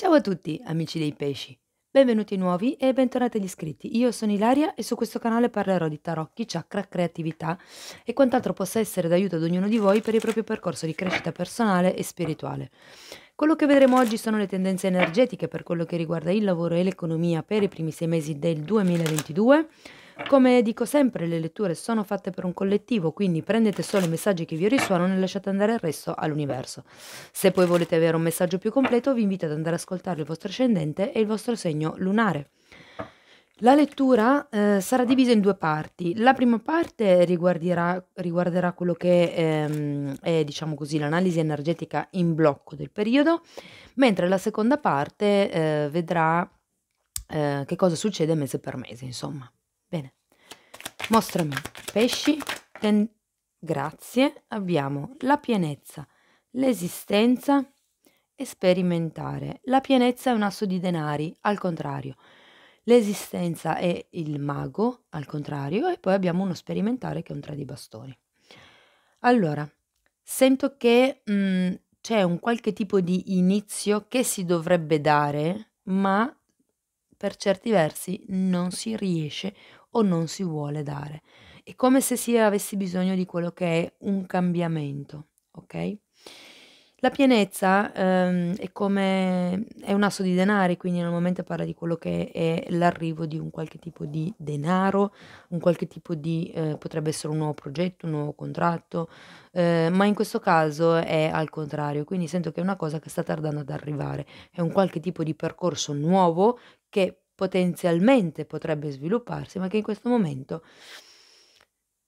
Ciao a tutti, amici dei pesci. Benvenuti nuovi e bentornati agli iscritti. Io sono Ilaria e su questo canale parlerò di tarocchi, chakra, creatività e quant'altro possa essere d'aiuto ad ognuno di voi per il proprio percorso di crescita personale e spirituale. Quello che vedremo oggi sono le tendenze energetiche per quello che riguarda il lavoro e l'economia per i primi sei mesi del 2022 come dico sempre, le letture sono fatte per un collettivo, quindi prendete solo i messaggi che vi risuonano e lasciate andare il resto all'universo. Se poi volete avere un messaggio più completo, vi invito ad andare ad ascoltare il vostro ascendente e il vostro segno lunare. La lettura eh, sarà divisa in due parti. La prima parte riguarderà, quello che ehm, è, diciamo così, l'analisi energetica in blocco del periodo, mentre la seconda parte eh, vedrà eh, che cosa succede mese per mese, insomma. Bene, mostrami pesci, ten... grazie, abbiamo la pienezza, l'esistenza e sperimentare. La pienezza è un asso di denari, al contrario. L'esistenza è il mago, al contrario, e poi abbiamo uno sperimentare che è un tre di bastoni. Allora, sento che mm, c'è un qualche tipo di inizio che si dovrebbe dare, ma per certi versi non si riesce o non si vuole dare. È come se si avessi bisogno di quello che è un cambiamento, ok? La pienezza ehm, è come è un asso di denari, quindi normalmente parla di quello che è l'arrivo di un qualche tipo di denaro, un qualche tipo di eh, potrebbe essere un nuovo progetto, un nuovo contratto, eh, ma in questo caso è al contrario, quindi sento che è una cosa che sta tardando ad arrivare, è un qualche tipo di percorso nuovo che potenzialmente potrebbe svilupparsi, ma che in questo momento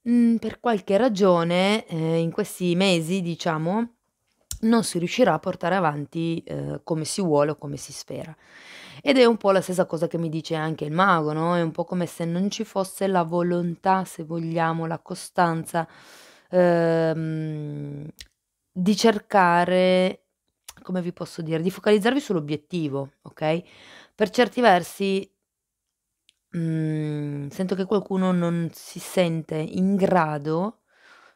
mh, mm, per qualche ragione eh, in questi mesi, diciamo, non si riuscirà a portare avanti eh, come si vuole o come si spera. Ed è un po' la stessa cosa che mi dice anche il mago, no? È un po' come se non ci fosse la volontà, se vogliamo, la costanza ehm, di cercare, come vi posso dire, di focalizzarvi sull'obiettivo, ok? per certi versi mh, mm, sento che qualcuno non si sente in grado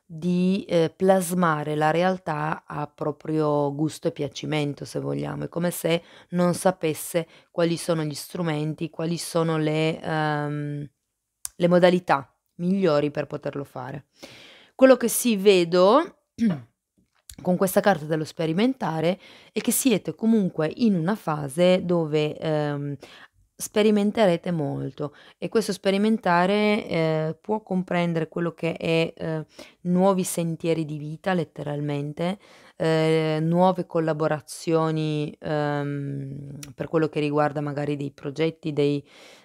di eh, plasmare la realtà a proprio gusto e piacimento, se vogliamo. È come se non sapesse quali sono gli strumenti, quali sono le, um, le modalità migliori per poterlo fare. Quello che sì vedo con questa carta dello sperimentare e che siete comunque in una fase dove ehm, sperimenterete molto e questo sperimentare eh, può comprendere quello che è eh, nuovi sentieri di vita letteralmente, eh, nuove collaborazioni ehm, per quello che riguarda magari dei progetti, dei,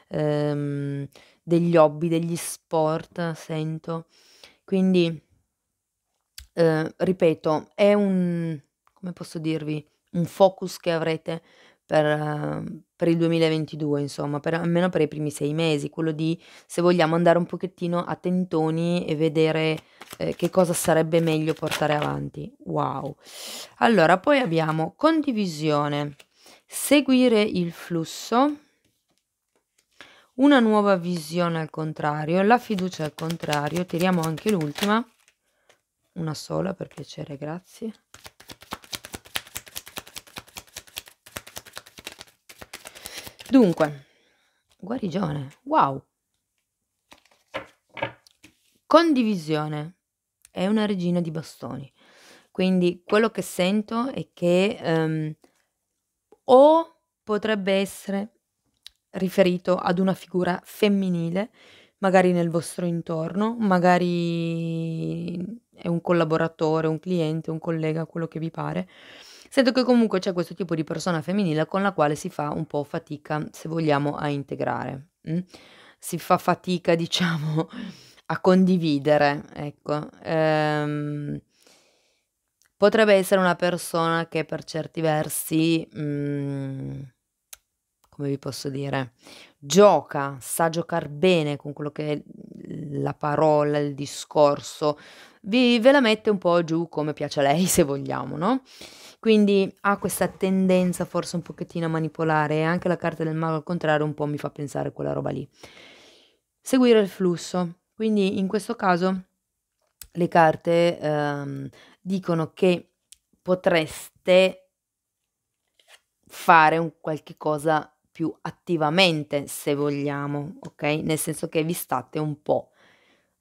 ehm, degli hobby, degli sport, sento. Quindi Ehm, ripeto, è un come posso dirvi, un focus che avrete per ehm, per il 2022 insomma, per almeno per i primi sei mesi, quello di, se vogliamo, andare un pochettino a tentoni e vedere, ehm, che cosa sarebbe meglio portare avanti. Wow! Allora, poi abbiamo condivisione, seguire il flusso, una nuova visione al contrario, la fiducia al contrario, tiriamo anche l'ultima una sola per piacere grazie dunque guarigione wow condivisione è una regina di bastoni quindi quello che sento è che um, o potrebbe essere riferito ad una figura femminile magari nel vostro intorno magari è un collaboratore, un cliente, un collega, quello che vi pare. Sento che comunque c'è questo tipo di persona femminile con la quale si fa un po' fatica, se vogliamo, a integrare. Mm? Si fa fatica, diciamo, a condividere, ecco. Ehm, potrebbe essere una persona che per certi versi, mm, come vi posso dire, gioca, sa giocare bene con quello che è la parola, il discorso, vi, ve la mette un po' giù come piace a lei, se vogliamo, no? Quindi ha questa tendenza forse un pochettino a manipolare e anche la carta del mago al contrario un po' mi fa pensare a quella roba lì. Seguire il flusso. Quindi in questo caso le carte ehm, dicono che potreste fare un qualche cosa più attivamente se vogliamo, ok? Nel senso che vi state un po'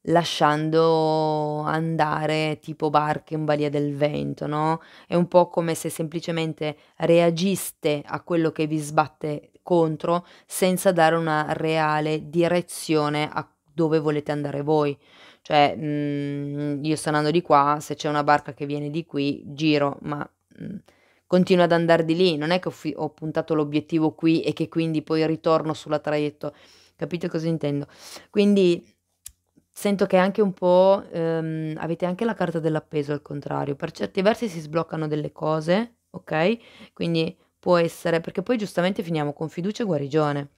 lasciando andare tipo barche in balia del vento, no? È un po' come se semplicemente reagiste a quello che vi sbatte contro senza dare una reale direzione a dove volete andare voi. Cioè, mh, mm, io sto andando di qua, se c'è una barca che viene di qui, giro, ma mh, mm, continuo ad andare di lì. Non è che ho, fi- ho puntato l'obiettivo qui e che quindi poi ritorno sulla traiettoria. Capite cosa intendo? Quindi sento che anche un po' ehm, avete anche la carta dell'appeso al contrario, per certi versi si sbloccano delle cose, ok? Quindi può essere, perché poi giustamente finiamo con fiducia e guarigione,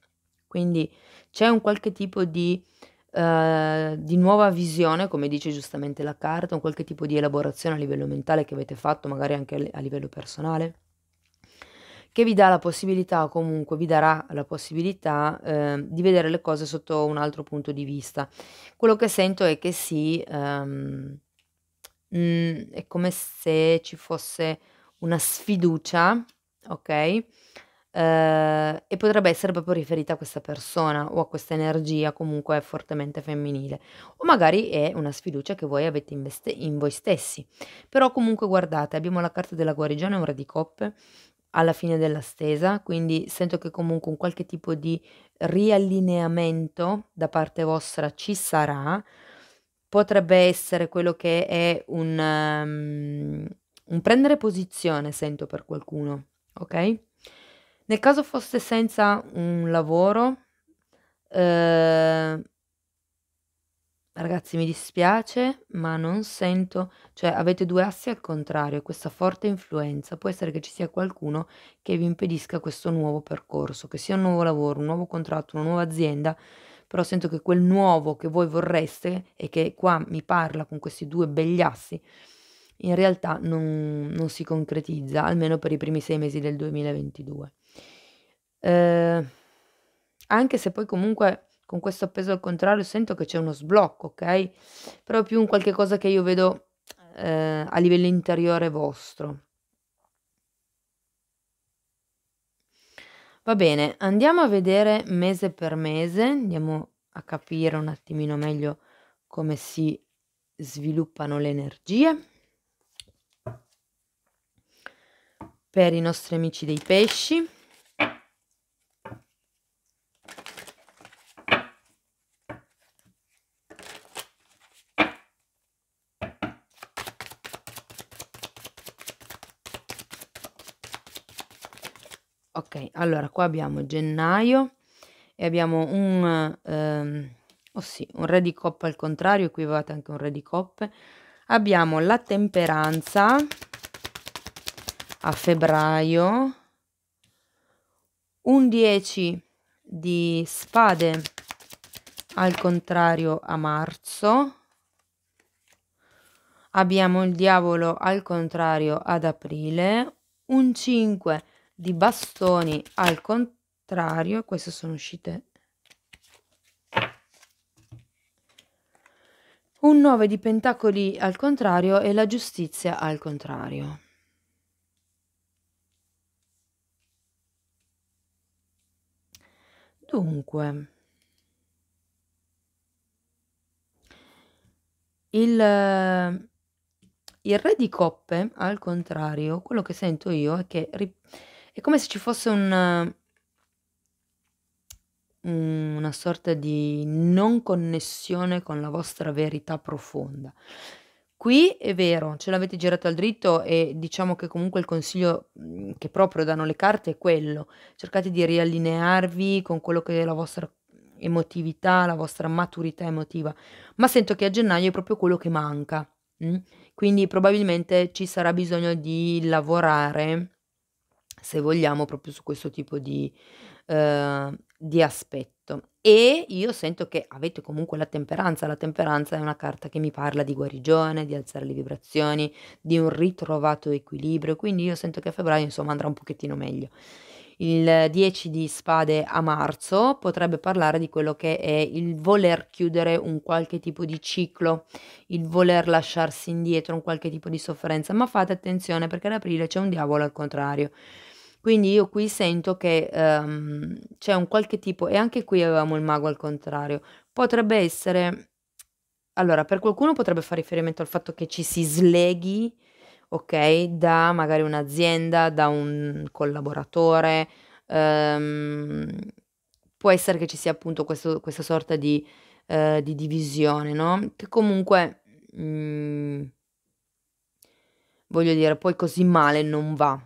quindi c'è un qualche tipo di, eh, di nuova visione, come dice giustamente la carta, un qualche tipo di elaborazione a livello mentale che avete fatto, magari anche a livello personale che vi dà la possibilità o comunque vi darà la possibilità eh, di vedere le cose sotto un altro punto di vista. Quello che sento è che sì, um, ehm, mh, mm, è come se ci fosse una sfiducia, ok? Eh, e potrebbe essere proprio riferita a questa persona o a questa energia comunque fortemente femminile o magari è una sfiducia che voi avete in, in voi stessi però comunque guardate abbiamo la carta della guarigione ora di coppe alla fine della stesa, quindi sento che comunque un qualche tipo di riallineamento da parte vostra ci sarà. Potrebbe essere quello che è un, um, un prendere posizione, sento per qualcuno, ok? Nel caso fosse senza un lavoro, eh, Ragazzi, mi dispiace, ma non sento, cioè avete due assi al contrario questa forte influenza può essere che ci sia qualcuno che vi impedisca questo nuovo percorso, che sia un nuovo lavoro, un nuovo contratto, una nuova azienda, però sento che quel nuovo che voi vorreste e che qua mi parla con questi due begli assi, in realtà non, non si concretizza, almeno per i primi sei mesi del 2022. Eh, anche se poi comunque con questo appeso al contrario sento che c'è uno sblocco, ok? Proprio un qualche cosa che io vedo eh, a livello interiore vostro. Va bene, andiamo a vedere mese per mese, andiamo a capire un attimino meglio come si sviluppano le energie. Per i nostri amici dei pesci. Ok, allora qua abbiamo gennaio e abbiamo un, ehm, oh sì, un re di coppe al contrario, qui avevate anche un re di coppe. Abbiamo la temperanza a febbraio, un 10 di spade al contrario a marzo, abbiamo il diavolo al contrario ad aprile, un 5 di di bastoni al contrario queste sono uscite un 9 di pentacoli al contrario e la giustizia al contrario. Dunque, il, il re di coppe, al contrario, quello che sento io è che è come se ci fosse un, eh, una sorta di non connessione con la vostra verità profonda. Qui è vero, ce l'avete girato al dritto e diciamo che comunque il consiglio mm, che proprio danno le carte è quello. Cercate di riallinearvi con quello che è la vostra emotività, la vostra maturità emotiva. Ma sento che a gennaio è proprio quello che manca. Mm? Quindi probabilmente ci sarà bisogno di lavorare se vogliamo, proprio su questo tipo di, eh, di aspetto. E io sento che avete comunque la temperanza. La temperanza è una carta che mi parla di guarigione, di alzare le vibrazioni, di un ritrovato equilibrio. Quindi io sento che a febbraio, insomma, andrà un pochettino meglio. Il 10 di spade a marzo potrebbe parlare di quello che è il voler chiudere un qualche tipo di ciclo, il voler lasciarsi indietro un qualche tipo di sofferenza, ma fate attenzione perché ad aprile c'è un diavolo al contrario quindi io qui sento che ehm, c'è un qualche tipo, e anche qui avevamo il mago al contrario, potrebbe essere... Allora, per qualcuno potrebbe fare riferimento al fatto che ci si sleghi, ok, da magari un'azienda, da un collaboratore, ehm, può essere che ci sia appunto questo, questa sorta di, eh, di, divisione, no? Che comunque, mh, mm, voglio dire, poi così male non va,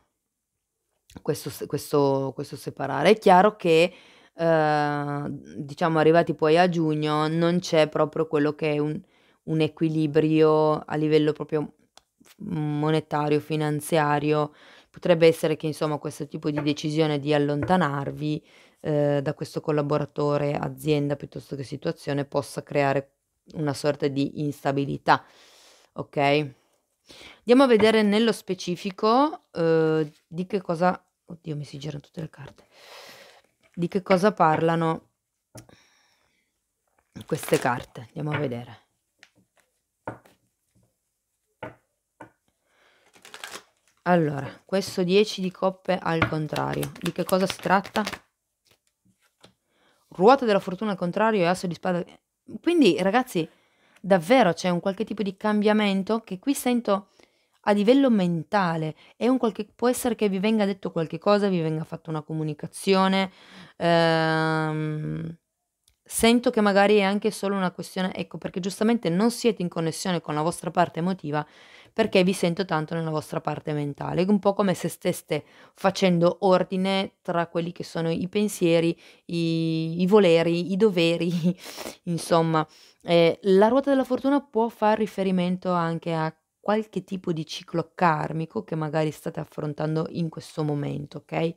questo, questo, questo separare. È chiaro che eh, diciamo arrivati poi a giugno non c'è proprio quello che è un, un equilibrio a livello proprio mm, monetario, finanziario. Potrebbe essere che insomma questo tipo di decisione di allontanarvi eh, da questo collaboratore, azienda piuttosto che situazione possa creare una sorta di instabilità. Ok? Andiamo a vedere nello specifico eh, di che cosa... Oddio, mi si girano tutte le carte. Di che cosa parlano queste carte. Andiamo a vedere. Allora, questo 10 di coppe al contrario. Di che cosa si tratta? Ruota della fortuna al contrario e asso di spada. Quindi, ragazzi, davvero c'è un qualche tipo di cambiamento che qui sento a livello mentale. Qualche, può essere che vi venga detto qualche cosa, vi venga fatta una comunicazione. Ehm, sento che magari è anche solo una questione, ecco perché giustamente non siete in connessione con la vostra parte emotiva perché vi sento tanto nella vostra parte mentale, un po' come se steste facendo ordine tra quelli che sono i pensieri, i, i voleri, i doveri, insomma. Eh, la ruota della fortuna può far riferimento anche a qualche tipo di ciclo karmico che magari state affrontando in questo momento, ok?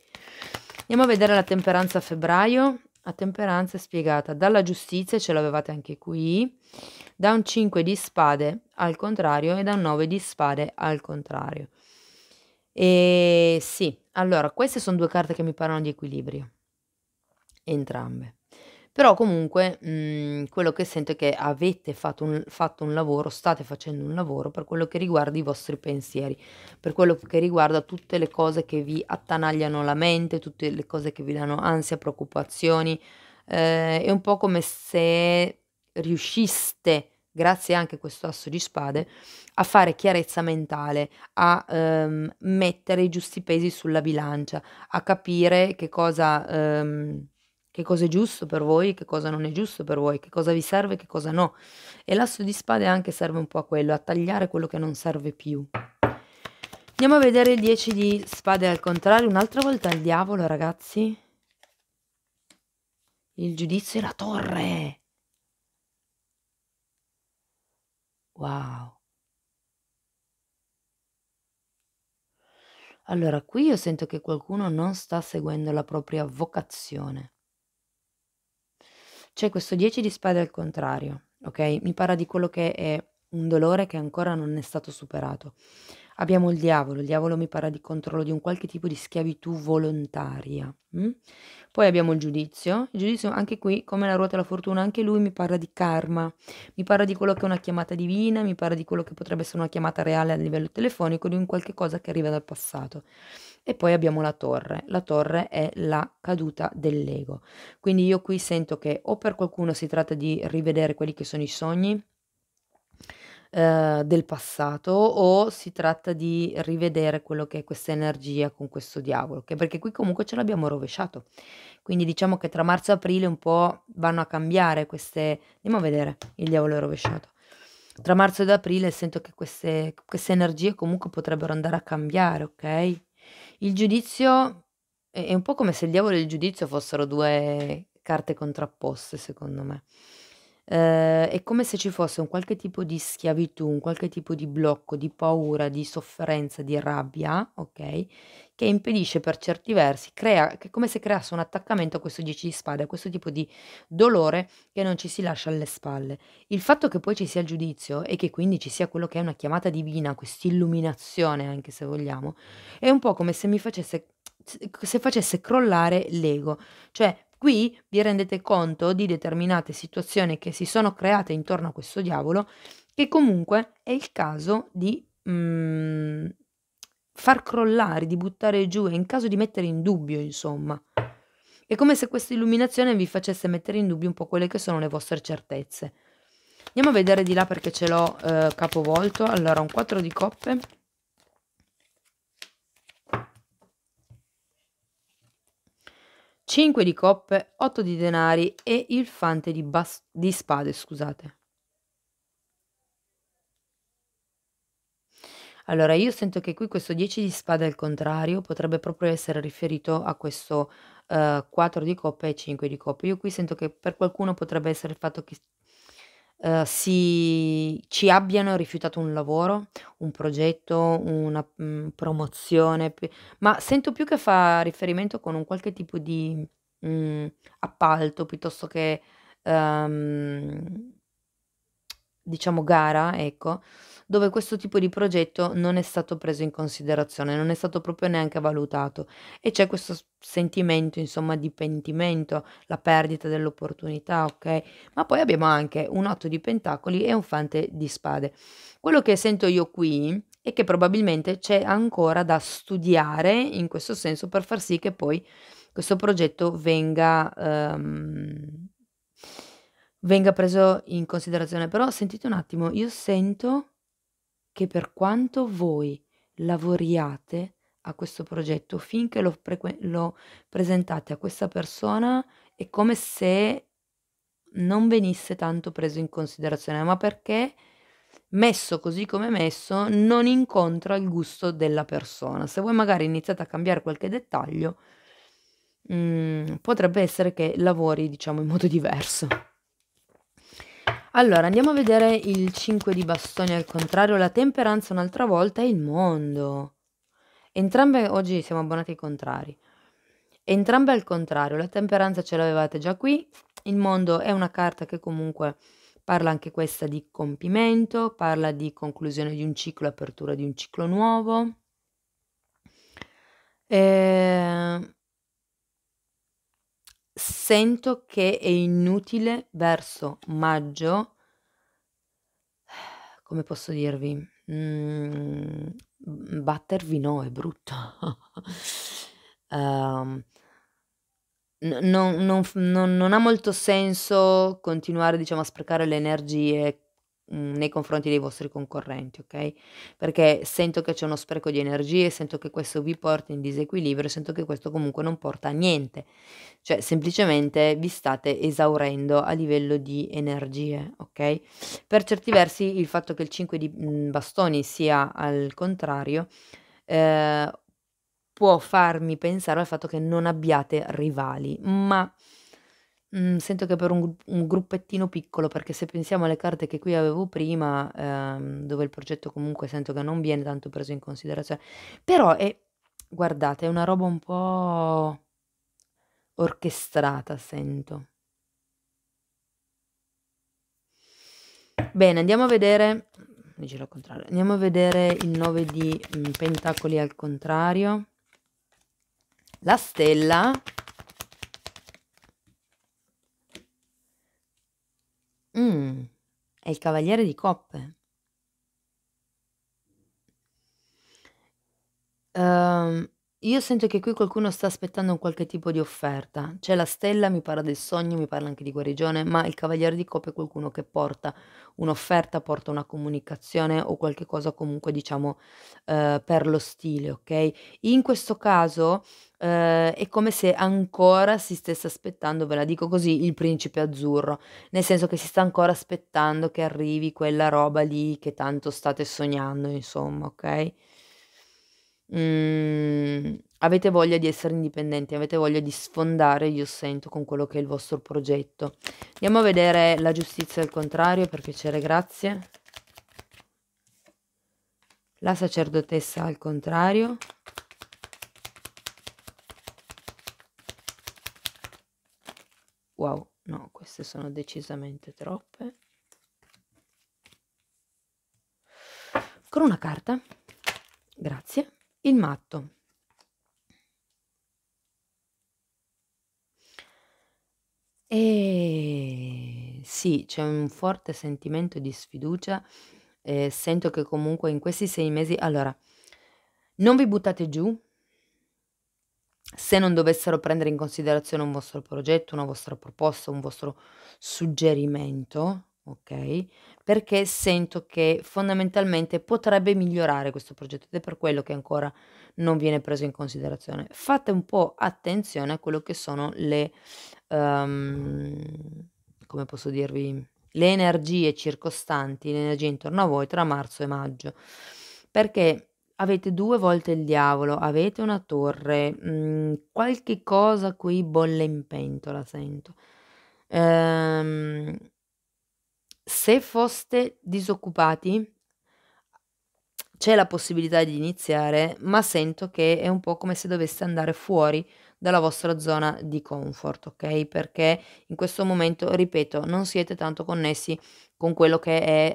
Andiamo a vedere la temperanza a febbraio a temperanza è spiegata dalla giustizia, ce l'avevate anche qui, da un 5 di spade al contrario e da un 9 di spade al contrario. E sì, allora, queste sono due carte che mi parlano di equilibrio, entrambe. Però comunque, mhmm, quello che sento è che avete fatto un fatto un lavoro, state facendo un lavoro per quello che riguarda i vostri pensieri, per quello che riguarda tutte le cose che vi attanagliano la mente, tutte le cose che vi danno ansia, preoccupazioni. Ehm, è un po' come se riusciste, grazie anche a questo asso di spade, a fare chiarezza mentale, a, ehm, mettere i giusti pesi sulla bilancia, a capire che cosa, ehm che cosa è giusto per voi, che cosa non è giusto per voi, che cosa vi serve, che cosa no. E l'asso di spade anche serve un po' a quello, a tagliare quello che non serve più. Andiamo a vedere il 10 di spade al contrario, un'altra volta il diavolo ragazzi. Il giudizio e la torre. Wow. Allora, qui io sento che qualcuno non sta seguendo la propria vocazione c'è questo 10 di spade al contrario, ok? Mi parla di quello che è un dolore che ancora non è stato superato. Abbiamo il diavolo, il diavolo mi parla di controllo di un qualche tipo di schiavitù volontaria. Mh? Mm? Poi abbiamo il giudizio, il giudizio anche qui, come la ruota della fortuna, anche lui mi parla di karma, mi parla di quello che è una chiamata divina, mi parla di quello che potrebbe essere una chiamata reale a livello telefonico, di un qualche cosa che arriva dal passato. E poi abbiamo la torre. La torre è la caduta dell'ego. Quindi io qui sento che o per qualcuno si tratta di rivedere quelli che sono i sogni eh, del passato o si tratta di rivedere quello che è questa energia con questo diavolo che perché qui comunque ce l'abbiamo rovesciato quindi diciamo che tra marzo e aprile un po' vanno a cambiare queste andiamo a vedere il diavolo è rovesciato tra marzo ed aprile sento che queste, queste energie comunque potrebbero andare a cambiare ok il giudizio è un po' come se il diavolo e il giudizio fossero due carte contrapposte, secondo me. Ehm, è come se ci fosse un qualche tipo di schiavitù, un qualche tipo di blocco, di paura, di sofferenza, di rabbia, ok? che impedisce per certi versi, crea, che è come se creasse un attaccamento a questo 10 di spade, a questo tipo di dolore che non ci si lascia alle spalle. Il fatto che poi ci sia il giudizio e che quindi ci sia quello che è una chiamata divina, questa illuminazione anche se vogliamo, è un po' come se mi facesse, se facesse crollare l'ego, cioè Qui vi rendete conto di determinate situazioni che si sono create intorno a questo diavolo, che comunque è il caso di, mm, far crollare, di buttare giù, è in caso di mettere in dubbio, insomma. È come se questa illuminazione vi facesse mettere in dubbio un po' quelle che sono le vostre certezze. Andiamo a vedere di là perché ce l'ho eh, capovolto. Allora, un 4 di coppe. Cinque di coppe, 8 di denari e il fante di, di spade, scusate. Allora, io sento che qui questo 10 di spada al contrario potrebbe proprio essere riferito a questo eh, 4 di coppe e 5 di coppe. Io qui sento che per qualcuno potrebbe essere il fatto che eh, si, ci abbiano rifiutato un lavoro, un progetto, una mh, mm, promozione, ma sento più che fa riferimento con un qualche tipo di mh, mm, appalto piuttosto che... Um, diciamo gara, ecco, dove questo tipo di progetto non è stato preso in considerazione, non è stato proprio neanche valutato e c'è questo sentimento insomma di pentimento, la perdita dell'opportunità, ok? Ma poi abbiamo anche un otto di pentacoli e un fante di spade. Quello che sento io qui è che probabilmente c'è ancora da studiare in questo senso per far sì che poi questo progetto venga... Um, venga preso in considerazione. Però sentite un attimo, io sento che per quanto voi lavoriate a questo progetto, finché lo, pre- lo presentate a questa persona, è come se non venisse tanto preso in considerazione, ma perché messo così come messo non incontra il gusto della persona. Se voi magari iniziate a cambiare qualche dettaglio, mh, mm, potrebbe essere che lavori diciamo in modo diverso. Allora, andiamo a vedere il 5 di bastoni al contrario, la temperanza un'altra volta e il mondo. Entrambe, oggi siamo abbonati ai contrari. Entrambe al contrario, la temperanza ce l'avevate già qui, il mondo è una carta che comunque parla anche questa di compimento, parla di conclusione di un ciclo, apertura di un ciclo nuovo. E ehm, sento che è inutile verso maggio, come posso dirvi, mm, battervi no è brutto. um, non, non, non, non, ha molto senso continuare diciamo, a sprecare le energie Mhmm, nei confronti dei vostri concorrenti, ok? Perché sento che c'è uno spreco di energie, sento che questo vi porta in disequilibrio, sento che questo comunque non porta a niente, cioè semplicemente vi state esaurendo a livello di energie, ok? Per certi versi il fatto che il 5 di mhmm, bastoni sia al contrario eh, può farmi pensare al fatto che non abbiate rivali, ma Mhmm, sento che per un un gruppettino piccolo, perché se pensiamo alle carte che qui avevo prima, ehm, dove il progetto comunque sento che non viene tanto preso in considerazione, però è guardate, è una roba un po' orchestrata sento. Bene, andiamo a vedere giro al contrario, andiamo a vedere il 9 di, mhmm, pentacoli al contrario. La stella Mh, mm, è il cavaliere di coppe. Uhm io sento che qui qualcuno sta aspettando un qualche tipo di offerta. C'è la stella, mi parla del sogno, mi parla anche di guarigione, ma il cavaliere di coppe è qualcuno che porta un'offerta, porta una comunicazione o qualche cosa comunque diciamo eh, per lo stile, ok? In questo caso eh, è come se ancora si stesse aspettando, ve la dico così, il principe azzurro, nel senso che si sta ancora aspettando che arrivi quella roba lì che tanto state sognando, insomma, ok? mh, mhmm, avete voglia di essere indipendenti, avete voglia di sfondare, io sento, con quello che è il vostro progetto. Andiamo a vedere la giustizia al contrario, per piacere, grazie. La sacerdotessa al contrario. Wow, no, queste sono decisamente troppe. Con una carta. Grazie. Il matto. E sì, c'è un forte sentimento di sfiducia. Eh, sento che comunque in questi sei mesi... Allora, non vi buttate giù se non dovessero prendere in considerazione un vostro progetto, una vostra proposta, un vostro suggerimento ok? Perché sento che fondamentalmente potrebbe migliorare questo progetto ed è per quello che ancora non viene preso in considerazione. Fate un po' attenzione a quello che sono le, um, come posso dirvi, le energie circostanti, le energie intorno a voi tra marzo e maggio, perché avete due volte il diavolo, avete una torre, mh, mm, qualche cosa qui bolle in pentola, sento. Ehm se foste disoccupati c'è la possibilità di iniziare, ma sento che è un po' come se doveste andare fuori dalla vostra zona di comfort, ok? Perché in questo momento, ripeto, non siete tanto connessi con quello che è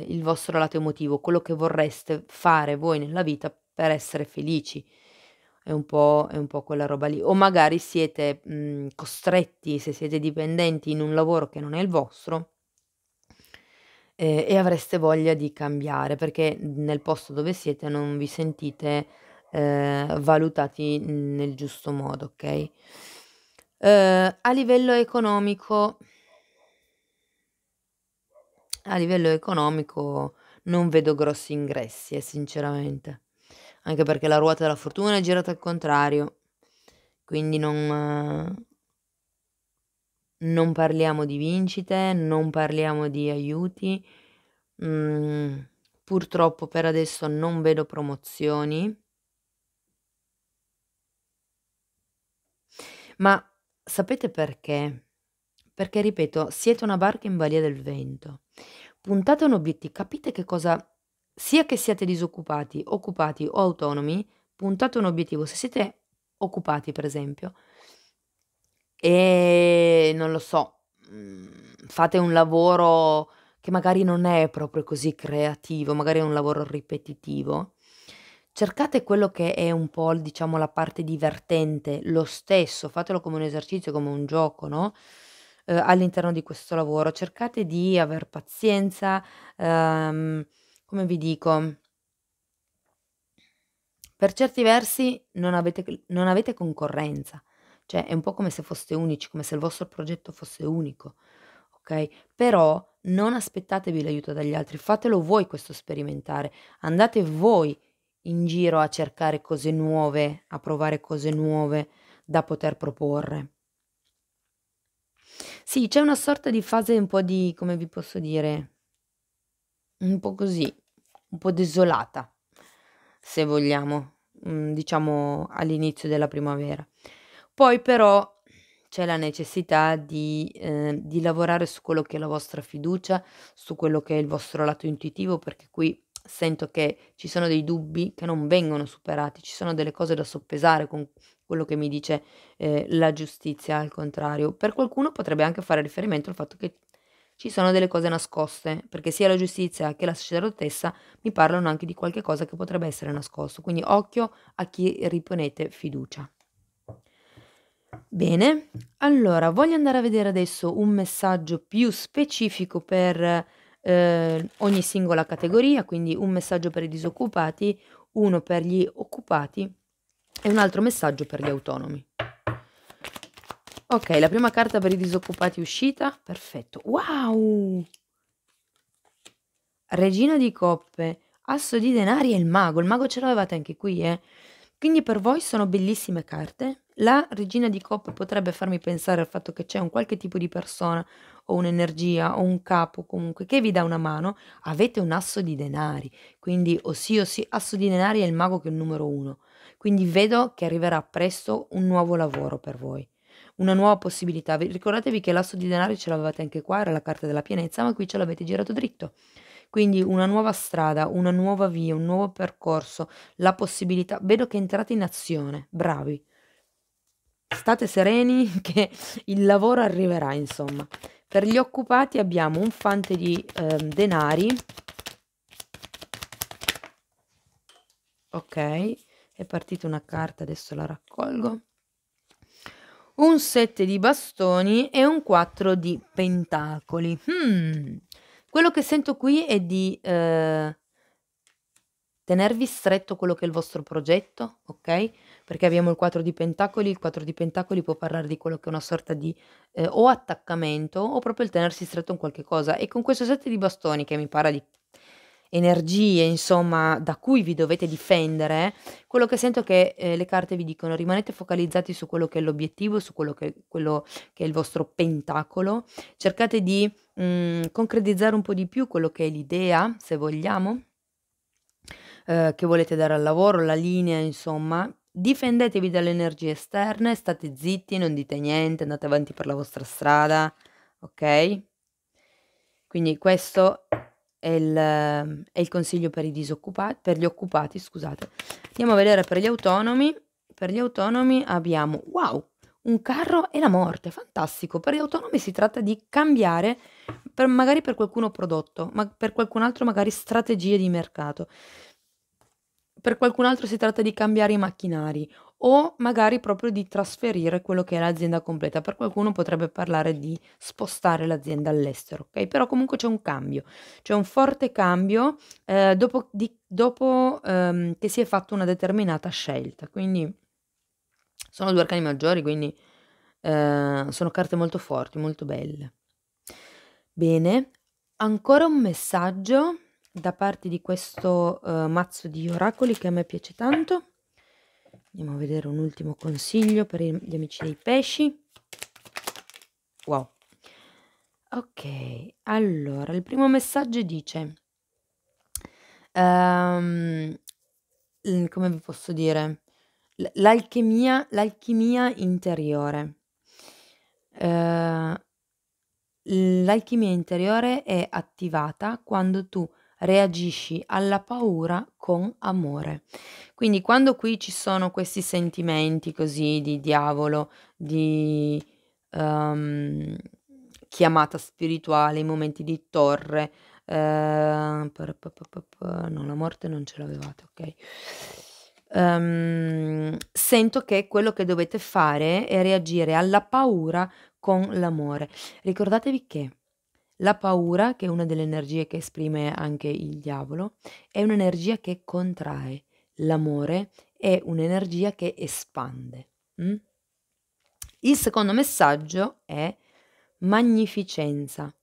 eh, il vostro lato emotivo, quello che vorreste fare voi nella vita per essere felici. È un po', è un po quella roba lì. O magari siete mh, costretti, se siete dipendenti in un lavoro che non è il vostro, ehm, e avreste voglia di cambiare, perché nel posto dove siete non vi sentite, ehm, valutati nel giusto modo, ok? Ehm, a livello economico a livello economico non vedo grossi ingressi, eh, sinceramente. Anche perché la ruota della fortuna è girata al contrario, quindi non non parliamo di vincite, non parliamo di aiuti, mm, purtroppo per adesso non vedo promozioni, ma sapete perché? Perché, ripeto, siete una barca in balia del vento, puntate un obiettivo, capite che cosa, sia che siate disoccupati, occupati o autonomi, puntate un obiettivo, se siete occupati per esempio, e non lo so, mhmm, fate un lavoro che magari non è proprio così creativo, magari è un lavoro ripetitivo, cercate quello che è un po' diciamo la parte divertente, lo stesso, fatelo come un esercizio, come un gioco, no, uhm, all'interno di questo lavoro. Cercate di aver pazienza, uhm, come vi dico per certi versi non avete non avete concorrenza, cioè è un po' come se foste unici, come se il vostro progetto fosse unico, ok? Però non aspettatevi l'aiuto dagli altri, fatelo voi questo sperimentare, andate voi in giro a cercare cose nuove, a provare cose nuove da poter proporre. Sì, c'è una sorta di fase un po' di, come vi posso dire, un po' così, un po' desolata, se vogliamo, mm, diciamo all'inizio della primavera. Poi però c'è la necessità di, ehm, di lavorare su quello che è la vostra fiducia, su quello che è il vostro lato intuitivo, perché qui sento che ci sono dei dubbi che non vengono superati, ci sono delle cose da soppesare con quello che mi dice eh, la giustizia, al contrario. Per qualcuno potrebbe anche fare riferimento al fatto che ci sono delle cose nascoste, perché sia la giustizia che la sacerdotessa mi parlano anche di qualche cosa che potrebbe essere nascosto, quindi occhio a chi riponete fiducia. Bene, allora voglio andare a vedere adesso un messaggio più specifico per eh, ogni singola categoria, quindi un messaggio per i disoccupati, uno per gli occupati e un altro messaggio per gli autonomi. Ok, la prima carta per i disoccupati è uscita, perfetto. Wow! Regina di coppe, asso di denari e il mago. Il mago ce l'avevate anche qui, eh? Quindi per voi sono bellissime carte la regina di coppe potrebbe farmi pensare al fatto che c'è un qualche tipo di persona o un'energia o un capo comunque che vi dà una mano, avete un asso di denari. Quindi o sì o sì, asso di denari è il mago che è il numero uno. Quindi vedo che arriverà presto un nuovo lavoro per voi, una nuova possibilità. Ricordatevi che l'asso di denari ce l'avevate anche qua, era la carta della pienezza, ma qui ce l'avete girato dritto. Quindi una nuova strada, una nuova via, un nuovo percorso, la possibilità. Vedo che entrate in azione, bravi state sereni che il lavoro arriverà, insomma. Per gli occupati abbiamo un fante di eh, denari. Ok, è partita una carta, adesso la raccolgo. Un 7 di bastoni e un 4 di pentacoli. Hmm. Quello che sento qui è di eh, tenervi stretto quello che è il vostro progetto, ok? perché abbiamo il 4 di Pentacoli, il 4 di Pentacoli può parlare di quello che è una sorta di eh, o attaccamento o proprio il tenersi stretto in qualche cosa e con questo 7 di bastoni che mi parla di energie, insomma, da cui vi dovete difendere, quello che sento è che eh, le carte vi dicono, rimanete focalizzati su quello che è l'obiettivo, su quello che, quello che è il vostro pentacolo, cercate di mh, mm, concretizzare un po' di più quello che è l'idea, se vogliamo, eh, che volete dare al lavoro, la linea, insomma, difendetevi dalle energie esterne, state zitti, non dite niente, andate avanti per la vostra strada, ok? Quindi questo è il, è il consiglio per, per, gli occupati, scusate. Andiamo a vedere per gli autonomi. Per gli autonomi abbiamo, wow, un carro e la morte, fantastico. Per gli autonomi si tratta di cambiare, per, magari per qualcuno prodotto, ma per qualcun altro magari strategie di mercato per qualcun altro si tratta di cambiare i macchinari o magari proprio di trasferire quello che è l'azienda completa. Per qualcuno potrebbe parlare di spostare l'azienda all'estero, ok? Però comunque c'è un cambio, c'è un forte cambio eh, dopo, di, dopo ehm, che si è fatta una determinata scelta. Quindi sono due arcani maggiori, quindi eh, sono carte molto forti, molto belle. Bene, ancora un messaggio da parte di questo uh, mazzo di oracoli che a me piace tanto. Andiamo a vedere un ultimo consiglio per gli amici dei pesci. Wow. Ok, allora, il primo messaggio dice... Um, come vi posso dire? L'alchimia, l'alchimia interiore. Uh, l'alchimia interiore è attivata quando tu reagisci alla paura con amore. Quindi quando qui ci sono questi sentimenti così di diavolo, di um, chiamata spirituale, i momenti di torre, eh, pa, pa, pa, no, la morte non ce l'avevate, ok? Um, sento che quello che dovete fare è reagire alla paura con l'amore. Ricordatevi che la paura, che è una delle energie che esprime anche il diavolo, è un'energia che contrae, l'amore è un'energia che espande. Mm? Il secondo messaggio è magnificenza.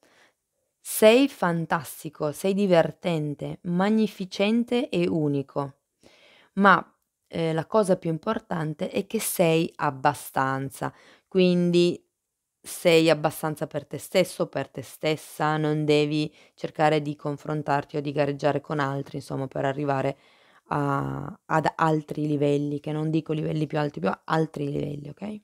Sei fantastico, sei divertente, magnificente e unico. Ma eh, la cosa più importante è che sei abbastanza, quindi sei abbastanza per te stesso, per te stessa, non devi cercare di confrontarti o di gareggiare con altri, insomma, per arrivare a, ad altri livelli, che non dico livelli più alti, più altri livelli, ok?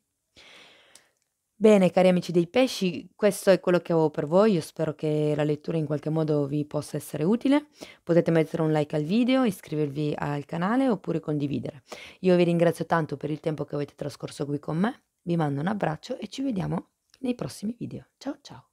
Bene, cari amici dei pesci, questo è quello che avevo per voi, io spero che la lettura in qualche modo vi possa essere utile, potete mettere un like al video, iscrivervi al canale oppure condividere. Io vi ringrazio tanto per il tempo che avete trascorso qui con me, vi mando un abbraccio e ci vediamo nei prossimi video. Ciao ciao!